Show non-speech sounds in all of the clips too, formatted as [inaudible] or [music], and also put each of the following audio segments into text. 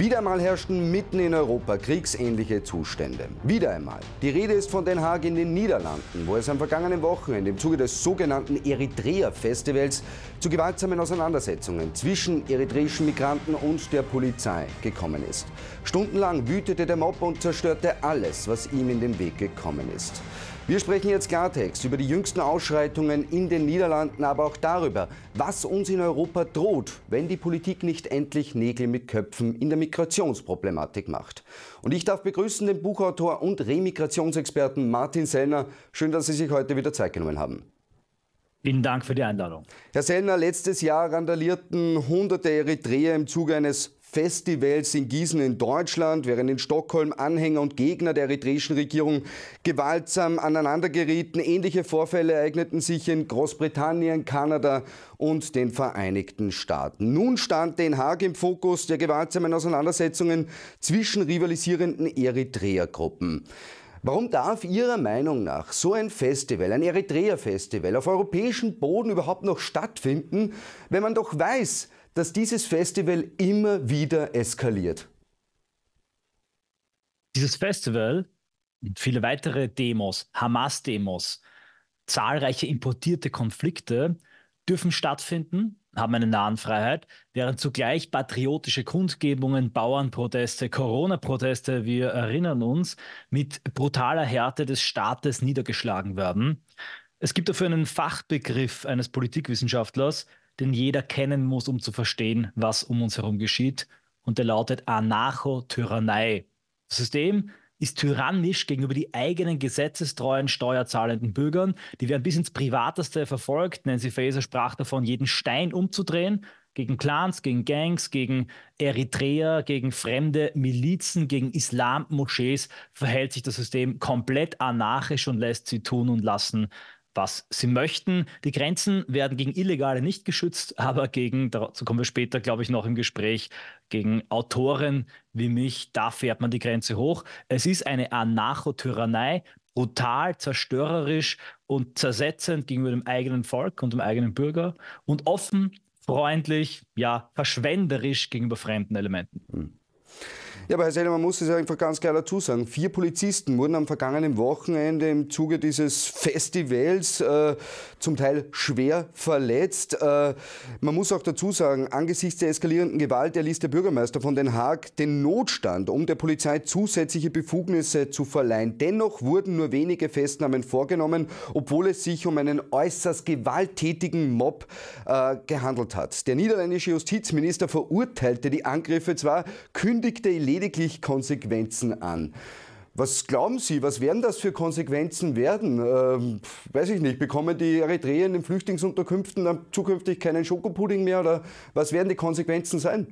Wieder einmal herrschten mitten in Europa kriegsähnliche Zustände. Wieder einmal. Die Rede ist von Den Haag in den Niederlanden, wo es am vergangenen Wochenende im Zuge des sogenannten Eritrea-Festivals zu gewaltsamen Auseinandersetzungen zwischen eritreischen Migranten und der Polizei gekommen ist. Stundenlang wütete der Mob und zerstörte alles, was ihm in den Weg gekommen ist. Wir sprechen jetzt Klartext über die jüngsten Ausschreitungen in den Niederlanden, aber auch darüber, was uns in Europa droht, wenn die Politik nicht endlich Nägel mit Köpfen in der Migrationsproblematik macht. Und ich darf begrüßen den Buchautor und Remigrationsexperten Martin Sellner. Schön, dass Sie sich heute wieder Zeit genommen haben. Vielen Dank für die Einladung. Herr Sellner, letztes Jahr randalierten hunderte Eritreer im Zuge eines Festivals in Gießen in Deutschland, während in Stockholm Anhänger und Gegner der eritreischen Regierung gewaltsam aneinander gerieten. Ähnliche Vorfälle ereigneten sich in Großbritannien, Kanada und den Vereinigten Staaten. Nun stand Den Haag im Fokus der gewaltsamen Auseinandersetzungen zwischen rivalisierenden Eritreergruppen. Warum darf Ihrer Meinung nach so ein Festival, ein Eritrea-Festival auf europäischem Boden überhaupt noch stattfinden, wenn man doch weiß, dass dieses Festival immer wieder eskaliert? Dieses Festival und viele weitere Demos, Hamas-Demos, zahlreiche importierte Konflikte dürfen stattfinden, haben eine nahen Freiheit, während zugleich patriotische Kundgebungen, Bauernproteste, Corona-Proteste, wir erinnern uns, mit brutaler Härte des Staates niedergeschlagen werden. Es gibt dafür einen Fachbegriff eines Politikwissenschaftlers, den jeder kennen muss, um zu verstehen, was um uns herum geschieht. Und der lautet Anarcho-Tyrannei. Das System ist tyrannisch gegenüber die eigenen gesetzestreuen, steuerzahlenden Bürgern. Die werden bis ins Privateste verfolgt. Nancy Faeser sprach davon, jeden Stein umzudrehen. Gegen Clans, gegen Gangs, gegen Eritreer, gegen fremde Milizen, gegen Islam-Moschees verhält sich das System komplett anarchisch und lässt sie tun und lassen, was sie möchten. Die Grenzen werden gegen Illegale nicht geschützt, [laughs] aber gegen, dazu kommen wir später, glaube ich, noch im Gespräch, gegen Autoren wie mich, da fährt man die Grenze hoch. Es ist eine Anarchotyrannei, brutal, zerstörerisch und zersetzend gegenüber dem eigenen Volk und dem eigenen Bürger und offen, freundlich, ja, verschwenderisch gegenüber fremden Elementen. Mhm. Ja, aber Herr Seller, man muss es einfach ganz klar dazu sagen. Vier Polizisten wurden am vergangenen Wochenende im Zuge dieses Festivals äh, zum Teil schwer verletzt. Äh, man muss auch dazu sagen, angesichts der eskalierenden Gewalt erließ der Bürgermeister von Den Haag den Notstand, um der Polizei zusätzliche Befugnisse zu verleihen. Dennoch wurden nur wenige Festnahmen vorgenommen, obwohl es sich um einen äußerst gewalttätigen Mob äh, gehandelt hat. Der niederländische Justizminister verurteilte die Angriffe zwar, kündigte lediglich Konsequenzen an. Was glauben Sie, was werden das für Konsequenzen werden? Ähm, weiß ich nicht, bekommen die Eritreer in den Flüchtlingsunterkünften dann zukünftig keinen Schokopudding mehr oder was werden die Konsequenzen sein?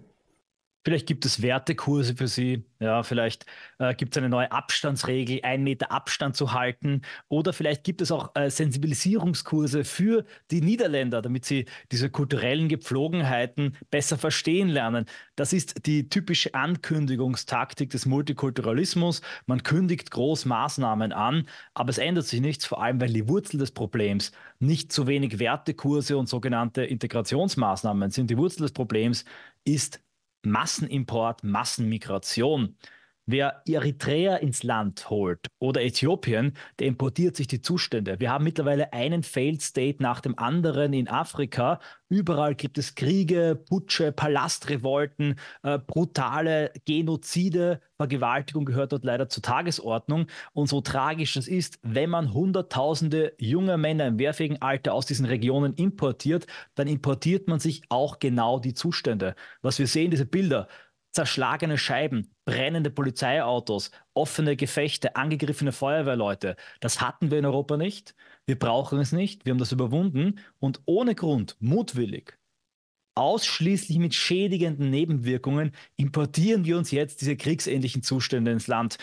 Vielleicht gibt es Wertekurse für sie, ja, vielleicht äh, gibt es eine neue Abstandsregel, einen Meter Abstand zu halten. Oder vielleicht gibt es auch äh, Sensibilisierungskurse für die Niederländer, damit sie diese kulturellen Gepflogenheiten besser verstehen lernen. Das ist die typische Ankündigungstaktik des Multikulturalismus. Man kündigt groß Maßnahmen an, aber es ändert sich nichts, vor allem weil die Wurzel des Problems nicht zu wenig Wertekurse und sogenannte Integrationsmaßnahmen sind. Die Wurzel des Problems ist Massenimport, Massenmigration Wer Eritrea ins Land holt oder Äthiopien, der importiert sich die Zustände. Wir haben mittlerweile einen Failed State nach dem anderen in Afrika. Überall gibt es Kriege, Putsche, Palastrevolten, äh, brutale Genozide. Vergewaltigung gehört dort leider zur Tagesordnung. Und so tragisch es ist, wenn man Hunderttausende junger Männer im wehrfähigen Alter aus diesen Regionen importiert, dann importiert man sich auch genau die Zustände. Was wir sehen, diese Bilder, zerschlagene Scheiben, brennende Polizeiautos, offene Gefechte, angegriffene Feuerwehrleute. Das hatten wir in Europa nicht. Wir brauchen es nicht. Wir haben das überwunden und ohne Grund, mutwillig, ausschließlich mit schädigenden Nebenwirkungen importieren wir uns jetzt diese kriegsähnlichen Zustände ins Land.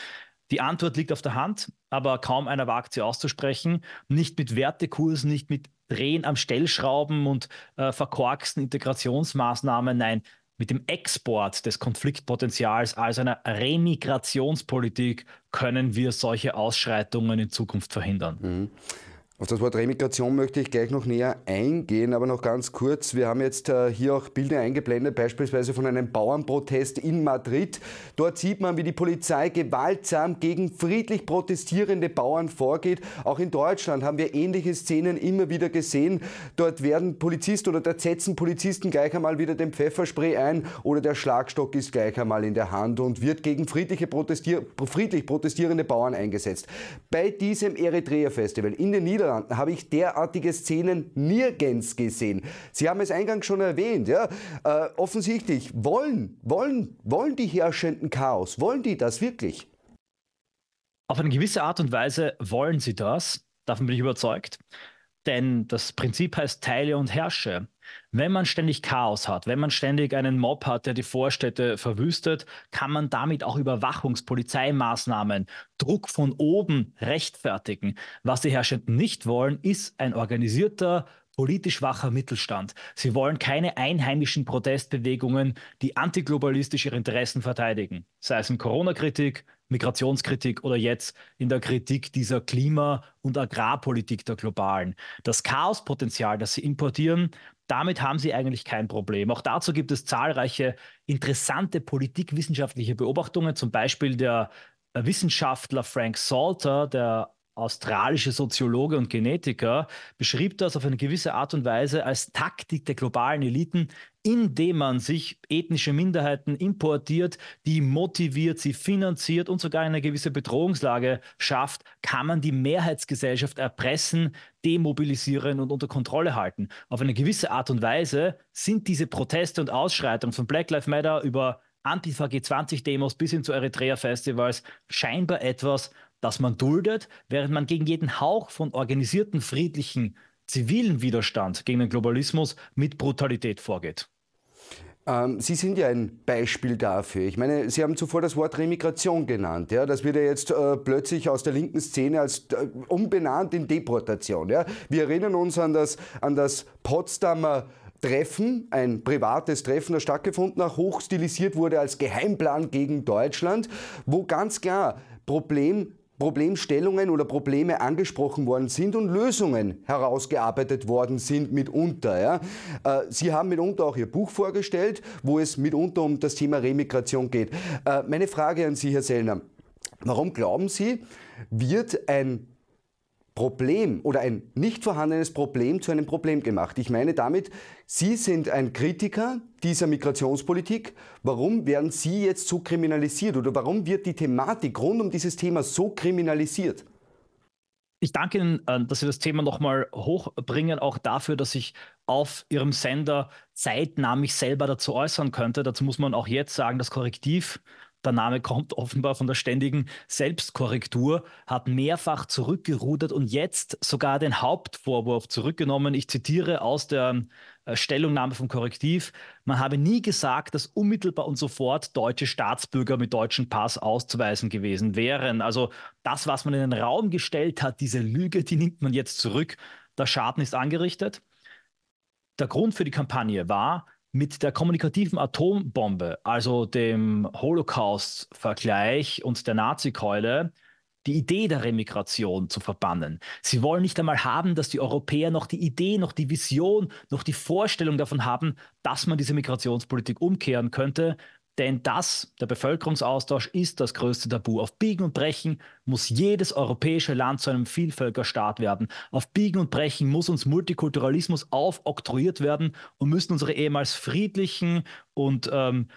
Die Antwort liegt auf der Hand, aber kaum einer wagt sie auszusprechen. Nicht mit Wertekursen, nicht mit Drehen am Stellschrauben und äh, verkorksten Integrationsmaßnahmen. Nein, mit dem Export des Konfliktpotenzials als einer Remigrationspolitik können wir solche Ausschreitungen in Zukunft verhindern. Mhm. Auf das Wort Remigration möchte ich gleich noch näher eingehen, aber noch ganz kurz. Wir haben jetzt äh, hier auch Bilder eingeblendet, beispielsweise von einem Bauernprotest in Madrid. Dort sieht man, wie die Polizei gewaltsam gegen friedlich protestierende Bauern vorgeht. Auch in Deutschland haben wir ähnliche Szenen immer wieder gesehen. Dort werden Polizisten oder da setzen Polizisten gleich einmal wieder den Pfefferspray ein oder der Schlagstock ist gleich einmal in der Hand und wird gegen friedliche Protestier friedlich protestierende Bauern eingesetzt. Bei diesem Eritrea-Festival in den Niederlanden Niederlanden habe ich derartige Szenen nirgends gesehen. Sie haben es eingangs schon erwähnt. Ja? Äh, offensichtlich wollen, wollen, wollen die Herrschenden Chaos. Wollen die das wirklich? Auf eine gewisse Art und Weise wollen sie das. Davon bin ich überzeugt. Denn das Prinzip heißt Teile und Herrsche. Wenn man ständig Chaos hat, wenn man ständig einen Mob hat, der die Vorstädte verwüstet, kann man damit auch Überwachungspolizeimaßnahmen, Druck von oben rechtfertigen. Was die Herrschenden nicht wollen, ist ein organisierter, politisch wacher Mittelstand. Sie wollen keine einheimischen Protestbewegungen, die antiglobalistisch ihre Interessen verteidigen, sei es in Corona-Kritik, Migrationskritik oder jetzt in der Kritik dieser Klima- und Agrarpolitik der globalen. Das Chaospotenzial, das sie importieren, damit haben sie eigentlich kein Problem. Auch dazu gibt es zahlreiche interessante politikwissenschaftliche Beobachtungen, zum Beispiel der äh, Wissenschaftler Frank Salter, der australische Soziologe und Genetiker, beschrieb das auf eine gewisse Art und Weise als Taktik der globalen Eliten, indem man sich ethnische Minderheiten importiert, die motiviert, sie finanziert und sogar eine gewisse Bedrohungslage schafft, kann man die Mehrheitsgesellschaft erpressen, demobilisieren und unter Kontrolle halten. Auf eine gewisse Art und Weise sind diese Proteste und Ausschreitungen von Black Lives Matter über Antifa G20-Demos bis hin zu Eritrea-Festivals scheinbar etwas, das man duldet, während man gegen jeden Hauch von organisierten, friedlichen, zivilen Widerstand gegen den Globalismus mit Brutalität vorgeht. Ähm, Sie sind ja ein Beispiel dafür. Ich meine, Sie haben zuvor das Wort Remigration genannt. Ja? Das wird ja jetzt äh, plötzlich aus der linken Szene als äh, umbenannt in Deportation. Ja? Wir erinnern uns an das, an das Potsdamer Treffen, ein privates Treffen, das stattgefunden hat, hochstilisiert wurde als Geheimplan gegen Deutschland, wo ganz klar Problem Problemstellungen oder Probleme angesprochen worden sind und Lösungen herausgearbeitet worden sind mitunter. Ja. Äh, Sie haben mitunter auch Ihr Buch vorgestellt, wo es mitunter um das Thema Remigration geht. Äh, meine Frage an Sie, Herr Sellner, warum glauben Sie, wird ein Problem oder ein nicht vorhandenes Problem zu einem Problem gemacht. Ich meine damit, Sie sind ein Kritiker dieser Migrationspolitik. Warum werden Sie jetzt so kriminalisiert oder warum wird die Thematik rund um dieses Thema so kriminalisiert? Ich danke Ihnen, äh, dass Sie das Thema nochmal hochbringen, auch dafür, dass ich auf Ihrem Sender zeitnah mich selber dazu äußern könnte. Dazu muss man auch jetzt sagen, das Korrektiv der Name kommt offenbar von der ständigen Selbstkorrektur, hat mehrfach zurückgerudert und jetzt sogar den Hauptvorwurf zurückgenommen. Ich zitiere aus der äh, Stellungnahme vom Korrektiv, man habe nie gesagt, dass unmittelbar und sofort deutsche Staatsbürger mit deutschem Pass auszuweisen gewesen wären. Also das, was man in den Raum gestellt hat, diese Lüge, die nimmt man jetzt zurück. Der Schaden ist angerichtet. Der Grund für die Kampagne war, mit der kommunikativen Atombombe, also dem Holocaust-Vergleich und der Nazi-Keule, die Idee der Remigration zu verbannen. Sie wollen nicht einmal haben, dass die Europäer noch die Idee, noch die Vision, noch die Vorstellung davon haben, dass man diese Migrationspolitik umkehren könnte, denn das, der Bevölkerungsaustausch, ist das größte Tabu. Auf Biegen und Brechen muss jedes europäische Land zu einem Vielvölkerstaat werden. Auf Biegen und Brechen muss uns Multikulturalismus aufoktroyiert werden und müssen unsere ehemals friedlichen und ähm,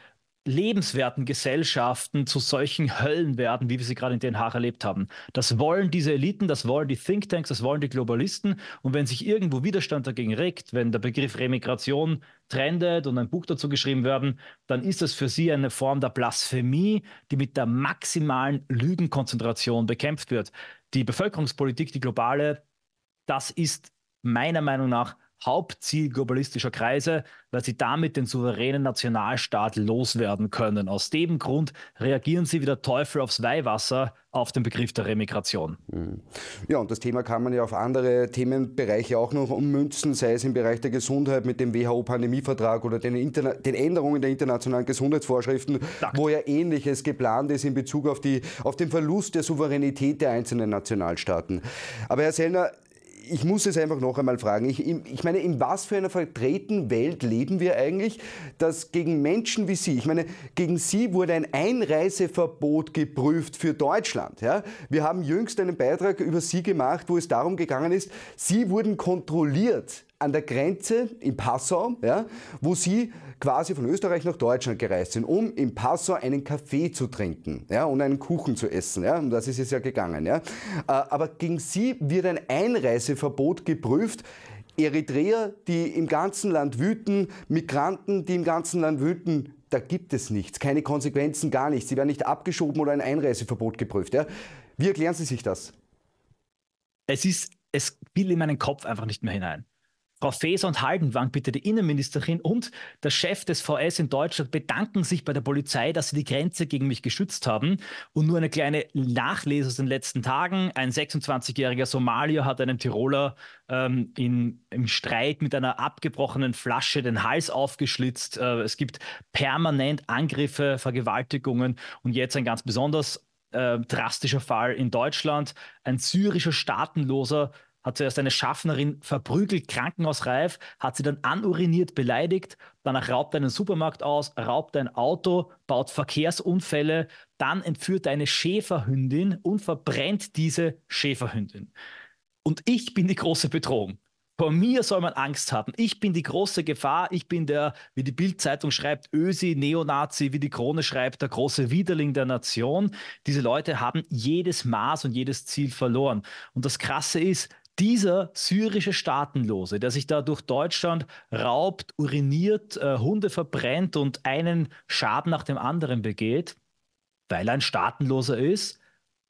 lebenswerten Gesellschaften zu solchen Höllen werden, wie wir sie gerade in Den Haag erlebt haben. Das wollen diese Eliten, das wollen die Thinktanks, das wollen die Globalisten. Und wenn sich irgendwo Widerstand dagegen regt, wenn der Begriff Remigration trendet und ein Buch dazu geschrieben werden, dann ist das für sie eine Form der Blasphemie, die mit der maximalen Lügenkonzentration bekämpft wird. Die Bevölkerungspolitik, die globale, das ist meiner Meinung nach Hauptziel globalistischer Kreise, weil sie damit den souveränen Nationalstaat loswerden können. Aus dem Grund reagieren sie wie der Teufel aufs Weihwasser auf den Begriff der Remigration. Mhm. Ja, und das Thema kann man ja auf andere Themenbereiche auch noch ummünzen, sei es im Bereich der Gesundheit mit dem WHO-Pandemievertrag oder den, den Änderungen der internationalen Gesundheitsvorschriften, Dank. wo ja Ähnliches geplant ist in Bezug auf, die, auf den Verlust der Souveränität der einzelnen Nationalstaaten. Aber Herr Sellner, ich muss es einfach noch einmal fragen. Ich, ich, meine, in was für einer vertreten Welt leben wir eigentlich, dass gegen Menschen wie Sie, ich meine, gegen Sie wurde ein Einreiseverbot geprüft für Deutschland. Ja? Wir haben jüngst einen Beitrag über Sie gemacht, wo es darum gegangen ist, Sie wurden kontrolliert an der Grenze in Passau, ja, wo sie quasi von Österreich nach Deutschland gereist sind, um in Passau einen Kaffee zu trinken ja, und einen Kuchen zu essen. Ja, und das ist es ja gegangen. Ja. Äh, aber gegen sie wird ein Einreiseverbot geprüft. Eritreer, die im ganzen Land wüten, Migranten, die im ganzen Land wüten, da gibt es nichts, keine Konsequenzen, gar nichts. Sie werden nicht abgeschoben oder ein Einreiseverbot geprüft. Ja. Wie erklären Sie sich das? Es ist, es will in meinen Kopf einfach nicht mehr hinein. Frau Faeser und Haldenwang, bitte die Innenministerin und der Chef des VS in Deutschland bedanken sich bei der Polizei, dass sie die Grenze gegen mich geschützt haben. Und nur eine kleine Nachlese aus den letzten Tagen. Ein 26-jähriger Somalier hat einem Tiroler ähm, in, im Streit mit einer abgebrochenen Flasche den Hals aufgeschlitzt. Äh, es gibt permanent Angriffe, Vergewaltigungen und jetzt ein ganz besonders äh, drastischer Fall in Deutschland. Ein syrischer Staatenloser hat zuerst eine Schaffnerin verprügelt, krankenhausreif, hat sie dann anuriniert, beleidigt, danach raubt er einen Supermarkt aus, raubt ein Auto, baut Verkehrsunfälle, dann entführt er eine Schäferhündin und verbrennt diese Schäferhündin. Und ich bin die große Bedrohung. Vor mir soll man Angst haben. Ich bin die große Gefahr. Ich bin der, wie die Bildzeitung schreibt, Ösi, Neonazi, wie die Krone schreibt, der große Widerling der Nation. Diese Leute haben jedes Maß und jedes Ziel verloren. Und das Krasse ist, dieser syrische Staatenlose, der sich da durch Deutschland raubt, uriniert, äh, Hunde verbrennt und einen Schaden nach dem anderen begeht, weil er ein Staatenloser ist,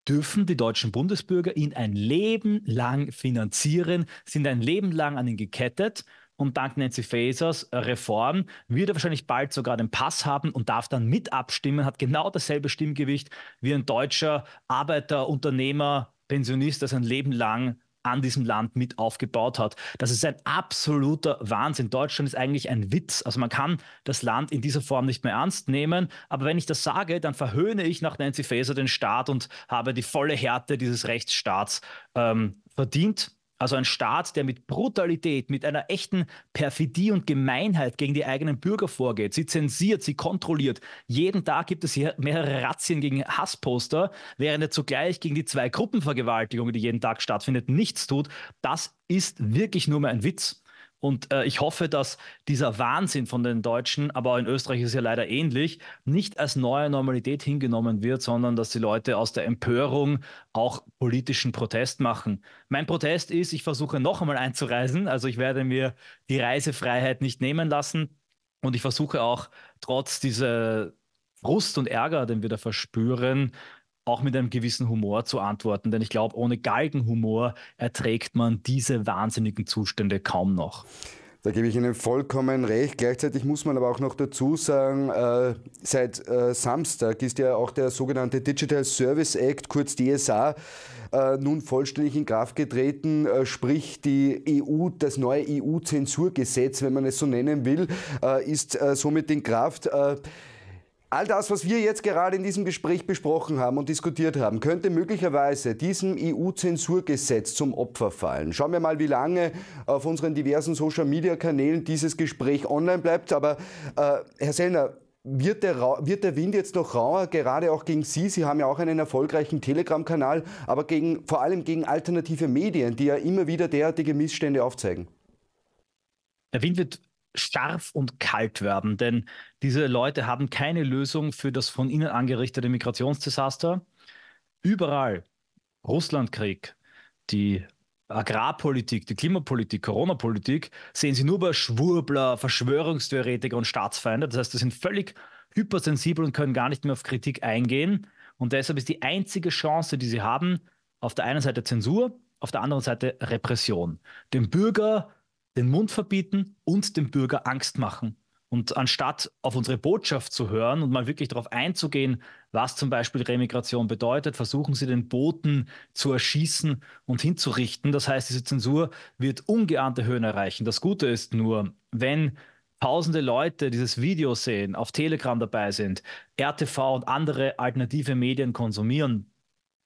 dürfen die deutschen Bundesbürger ihn ein Leben lang finanzieren, sind ein Leben lang an ihn gekettet und dank Nancy Fasers Reform wird er wahrscheinlich bald sogar den Pass haben und darf dann mit abstimmen, hat genau dasselbe Stimmgewicht wie ein deutscher Arbeiter, Unternehmer, Pensionist, der sein Leben lang an diesem Land mit aufgebaut hat. Das ist ein absoluter Wahnsinn. Deutschland ist eigentlich ein Witz. Also man kann das Land in dieser Form nicht mehr ernst nehmen. Aber wenn ich das sage, dann verhöhne ich nach Nancy Faeser den Staat und habe die volle Härte dieses Rechtsstaats ähm, verdient. Also ein Staat, der mit Brutalität, mit einer echten Perfidie und Gemeinheit gegen die eigenen Bürger vorgeht. Sie zensiert, sie kontrolliert. Jeden Tag gibt es hier mehrere Razzien gegen Hassposter, während er zugleich gegen die zwei Gruppenvergewaltigungen, die jeden Tag stattfindet, nichts tut. Das ist wirklich nur mal ein Witz. Und äh, ich hoffe, dass dieser Wahnsinn von den Deutschen, aber in Österreich ist es ja leider ähnlich, nicht als neue Normalität hingenommen wird, sondern dass die Leute aus der Empörung auch politischen Protest machen. Mein Protest ist, ich versuche noch einmal einzureisen. Also ich werde mir die Reisefreiheit nicht nehmen lassen. Und ich versuche auch trotz dieser Frust und Ärger, den wir da verspüren, auch mit einem gewissen Humor zu antworten, denn ich glaube, ohne Galgenhumor erträgt man diese wahnsinnigen Zustände kaum noch. Da gebe ich Ihnen vollkommen recht. Gleichzeitig muss man aber auch noch dazu sagen, äh, seit äh, Samstag ist ja auch der sogenannte Digital Service Act, kurz DSA, äh, nun vollständig in Kraft getreten, äh, sprich die EU, das neue EU-Zensurgesetz, wenn man es so nennen will, äh, ist äh, somit in Kraft. All das, was wir jetzt gerade in diesem Gespräch besprochen haben und diskutiert haben, könnte möglicherweise diesem EU-Zensurgesetz zum Opfer fallen. Schauen wir mal, wie lange auf unseren diversen Social-Media-Kanälen dieses Gespräch online bleibt. Aber äh, Herr Sellner, wird der, wird der, Wind jetzt noch rauer, gerade auch gegen Sie? Sie haben ja auch einen erfolgreichen Telegram-Kanal, aber gegen, vor allem gegen alternative Medien, die ja immer wieder derartige Missstände aufzeigen. Der Wind wird scharf und kalt werden, denn diese Leute haben keine Lösung für das von ihnen angerichtete Migrationsdesaster. Überall Russlandkrieg, die Agrarpolitik, die Klimapolitik, Corona-Politik sehen sie nur bei Schwurbler, Verschwörungstheoretiker und Staatsfeinde. Das heißt, sie sind völlig hypersensibel und können gar nicht mehr auf Kritik eingehen. Und deshalb ist die einzige Chance, die sie haben, auf der einen Seite Zensur, auf der anderen Seite Repression. Dem Bürger den Mund verbieten und dem Bürger Angst machen. Und anstatt auf unsere Botschaft zu hören und mal wirklich darauf einzugehen, was zum Beispiel Remigration bedeutet, versuchen sie den Boten zu erschießen und hinzurichten. Das heißt, diese Zensur wird ungeahnte Höhen erreichen. Das Gute ist nur, wenn tausende Leute dieses Video sehen, auf Telegram dabei sind, RTV und andere alternative Medien konsumieren,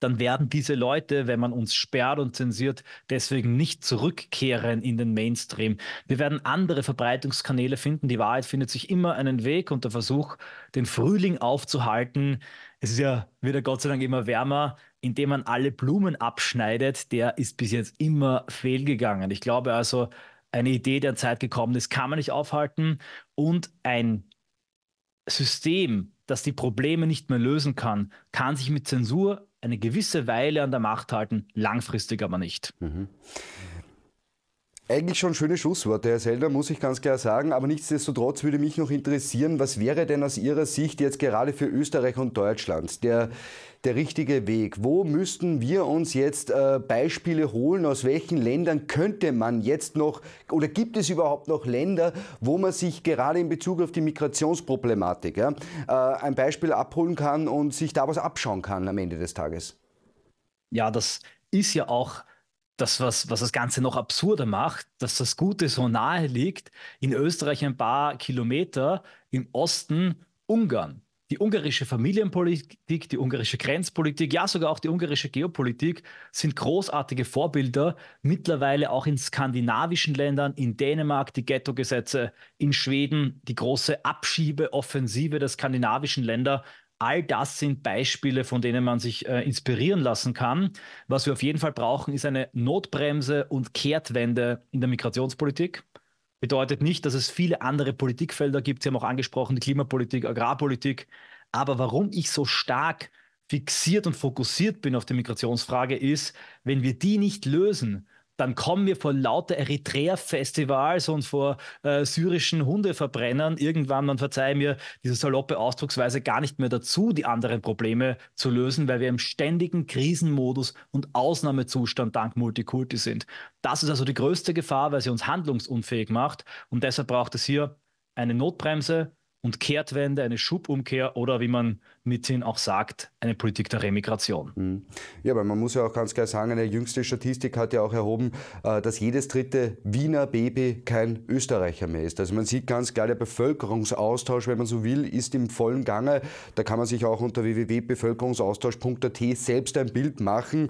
dann werden diese Leute, wenn man uns sperrt und zensiert, deswegen nicht zurückkehren in den Mainstream. Wir werden andere Verbreitungskanäle finden. Die Wahrheit findet sich immer einen Weg und der Versuch, den Frühling aufzuhalten, es ist ja wieder Gott sei Dank immer wärmer, indem man alle Blumen abschneidet, der ist bis jetzt immer fehlgegangen. Ich glaube also, eine Idee der Zeit gekommen ist, kann man nicht aufhalten und ein System, das die Probleme nicht mehr lösen kann, kann sich mit Zensur eine gewisse Weile an der Macht halten, langfristig aber nicht. Mhm. Eigentlich schon schöne Schlussworte, Herr Selder, muss ich ganz klar sagen. Aber nichtsdestotrotz würde mich noch interessieren, was wäre denn aus Ihrer Sicht jetzt gerade für Österreich und Deutschland der, der richtige Weg? Wo müssten wir uns jetzt äh, Beispiele holen? Aus welchen Ländern könnte man jetzt noch oder gibt es überhaupt noch Länder, wo man sich gerade in Bezug auf die Migrationsproblematik ja, äh, ein Beispiel abholen kann und sich da was abschauen kann am Ende des Tages? Ja, das ist ja auch das, was, was das Ganze noch absurder macht, dass das Gute so nahe liegt, in Österreich ein paar Kilometer, im Osten Ungarn. Die ungarische Familienpolitik, die ungarische Grenzpolitik, ja sogar auch die ungarische Geopolitik sind großartige Vorbilder, mittlerweile auch in skandinavischen Ländern, in Dänemark die Ghetto-Gesetze, in Schweden die große Abschiebeoffensive der skandinavischen Länder All das sind Beispiele, von denen man sich äh, inspirieren lassen kann. Was wir auf jeden Fall brauchen, ist eine Notbremse und Kehrtwende in der Migrationspolitik. Bedeutet nicht, dass es viele andere Politikfelder gibt. Sie haben auch angesprochen, die Klimapolitik, Agrarpolitik. Aber warum ich so stark fixiert und fokussiert bin auf die Migrationsfrage ist, wenn wir die nicht lösen, dann kommen wir vor lauter Eritrea-Festivals und vor äh, syrischen Hundeverbrennern irgendwann, man verzeihe mir diese saloppe Ausdrucksweise, gar nicht mehr dazu, die anderen Probleme zu lösen, weil wir im ständigen Krisenmodus und Ausnahmezustand dank Multikulti sind. Das ist also die größte Gefahr, weil sie uns handlungsunfähig macht und deshalb braucht es hier eine Notbremse, und Kehrtwende, eine Schubumkehr oder wie man mithin auch sagt, eine Politik der Remigration. Mhm. Ja, aber man muss ja auch ganz klar sagen, eine jüngste Statistik hat ja auch erhoben, äh, dass jedes dritte Wiener Baby kein Österreicher mehr ist. Also man sieht ganz klar, der Bevölkerungsaustausch, wenn man so will, ist im vollen Gange. Da kann man sich auch unter www.bevölkerungsaustausch.at selbst ein Bild machen.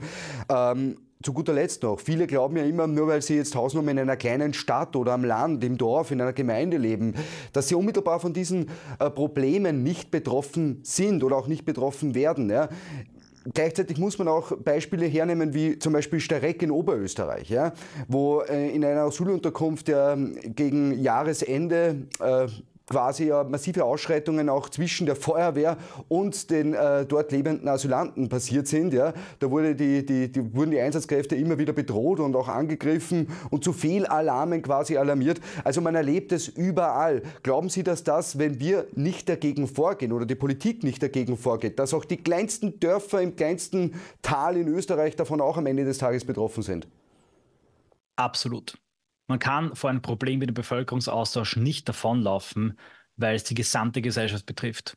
Ähm, zu guter Letzt noch, viele glauben ja immer, nur weil sie jetzt Hausnummer in einer kleinen Stadt oder am Land, im Dorf, in einer Gemeinde leben, dass sie unmittelbar von diesen äh, Problemen nicht betroffen sind oder auch nicht betroffen werden. Ja. Gleichzeitig muss man auch Beispiele hernehmen, wie zum Beispiel Stareck in Oberösterreich, ja, wo äh, in einer Asylunterkunft der ähm, gegen Jahresende äh, quasi äh, massive Ausschreitungen auch zwischen der Feuerwehr und den äh, dort lebenden Asylanten passiert sind. Ja. Da wurde die, die, die, wurden die Einsatzkräfte immer wieder bedroht und auch angegriffen und zu Fehlalarmen quasi alarmiert. Also man erlebt es überall. Glauben Sie, dass das, wenn wir nicht dagegen vorgehen oder die Politik nicht dagegen vorgeht, dass auch die kleinsten Dörfer im kleinsten Tal in Österreich davon auch am Ende des Tages betroffen sind? Absolut. Man kann vor einem Problem wie dem Bevölkerungsaustausch nicht davonlaufen, weil es die gesamte Gesellschaft betrifft.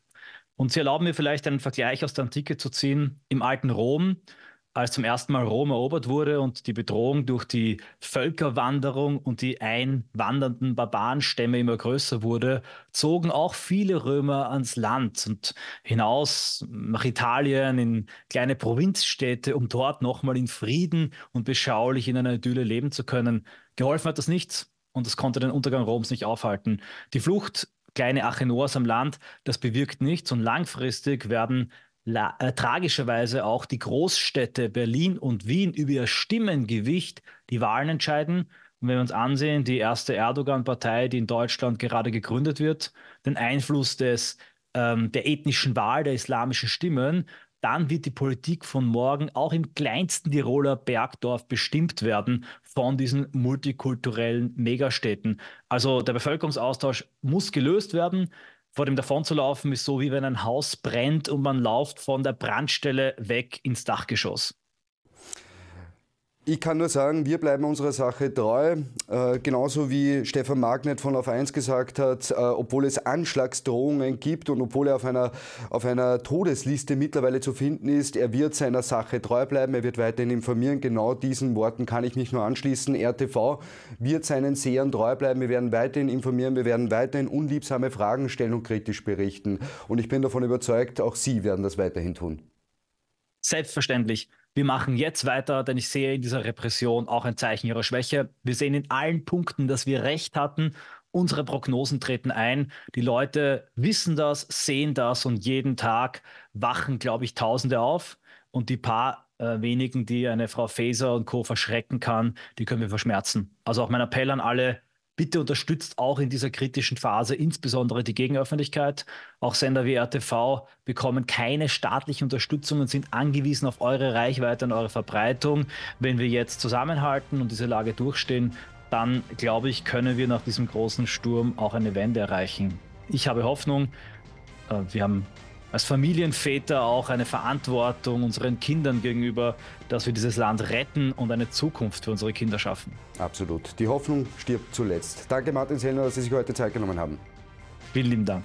Und Sie erlauben mir vielleicht einen Vergleich aus der Antike zu ziehen. Im alten Rom, als zum ersten Mal Rom erobert wurde und die Bedrohung durch die Völkerwanderung und die einwandernden Barbarenstämme immer größer wurde, zogen auch viele Römer ans Land und hinaus nach Italien in kleine Provinzstädte, um dort nochmal in Frieden und beschaulich in einer Idylle leben zu können. Geholfen hat das nichts und es konnte den Untergang Roms nicht aufhalten. Die Flucht kleine Achenoas am Land, das bewirkt nichts und langfristig werden äh, tragischerweise auch die Großstädte Berlin und Wien über ihr Stimmengewicht die Wahlen entscheiden. Und wenn wir uns ansehen, die erste Erdogan-Partei, die in Deutschland gerade gegründet wird, den Einfluss des, ähm, der ethnischen Wahl der islamischen Stimmen, dann wird die Politik von morgen auch im kleinsten Tiroler Bergdorf bestimmt werden von diesen multikulturellen Megastädten. Also der Bevölkerungsaustausch muss gelöst werden. Vor dem davonzulaufen ist so, wie wenn ein Haus brennt und man läuft von der Brandstelle weg ins Dachgeschoss. Ich kann nur sagen, wir bleiben unserer Sache treu. Äh, genauso wie Stefan Magnet von Auf 1 gesagt hat, äh, obwohl es Anschlagsdrohungen gibt und obwohl er auf einer, auf einer Todesliste mittlerweile zu finden ist, er wird seiner Sache treu bleiben, er wird weiterhin informieren. Genau diesen Worten kann ich mich nur anschließen. RTV wird seinen Sehern treu bleiben. Wir werden weiterhin informieren, wir werden weiterhin unliebsame Fragen stellen und kritisch berichten. Und ich bin davon überzeugt, auch Sie werden das weiterhin tun. Selbstverständlich wir machen jetzt weiter, denn ich sehe in dieser Repression auch ein Zeichen ihrer Schwäche. Wir sehen in allen Punkten, dass wir recht hatten. Unsere Prognosen treten ein. Die Leute wissen das, sehen das und jeden Tag wachen, glaube ich, Tausende auf. Und die paar äh, wenigen, die eine Frau Faeser und Co. verschrecken kann, die können wir verschmerzen. Also auch mein Appell an alle, Bitte unterstützt auch in dieser kritischen Phase insbesondere die Gegenöffentlichkeit. Auch Sender wie RTV bekommen keine staatliche Unterstützung und sind angewiesen auf eure Reichweite und eure Verbreitung. Wenn wir jetzt zusammenhalten und diese Lage durchstehen, dann glaube ich, können wir nach diesem großen Sturm auch eine Wende erreichen. Ich habe Hoffnung. Äh, wir haben als Familienväter auch eine Verantwortung unseren Kindern gegenüber, dass wir dieses Land retten und eine Zukunft für unsere Kinder schaffen. Absolut. Die Hoffnung stirbt zuletzt. Danke Martin Sellner, dass Sie sich heute Zeit genommen haben. Vielen lieben Dank.